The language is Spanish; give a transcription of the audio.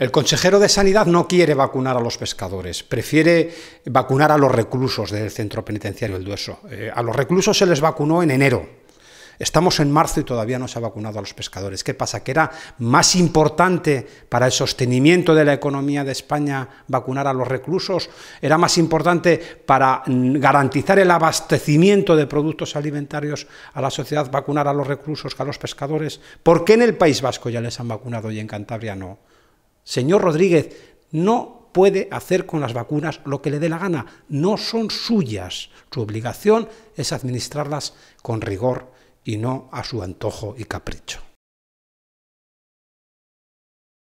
El consejero de Sanidad no quiere vacunar a los pescadores, prefiere vacunar a los reclusos del centro penitenciario El Dueso. Eh, a los reclusos se les vacunó en enero. Estamos en marzo y todavía no se ha vacunado a los pescadores. ¿Qué pasa? ¿Que era más importante para el sostenimiento de la economía de España vacunar a los reclusos? ¿Era más importante para garantizar el abastecimiento de productos alimentarios a la sociedad vacunar a los reclusos que a los pescadores? ¿Por qué en el País Vasco ya les han vacunado y en Cantabria no? Señor Rodríguez, no puede hacer con las vacunas lo que le dé la gana, no son suyas. Su obligación es administrarlas con rigor y no a su antojo y capricho.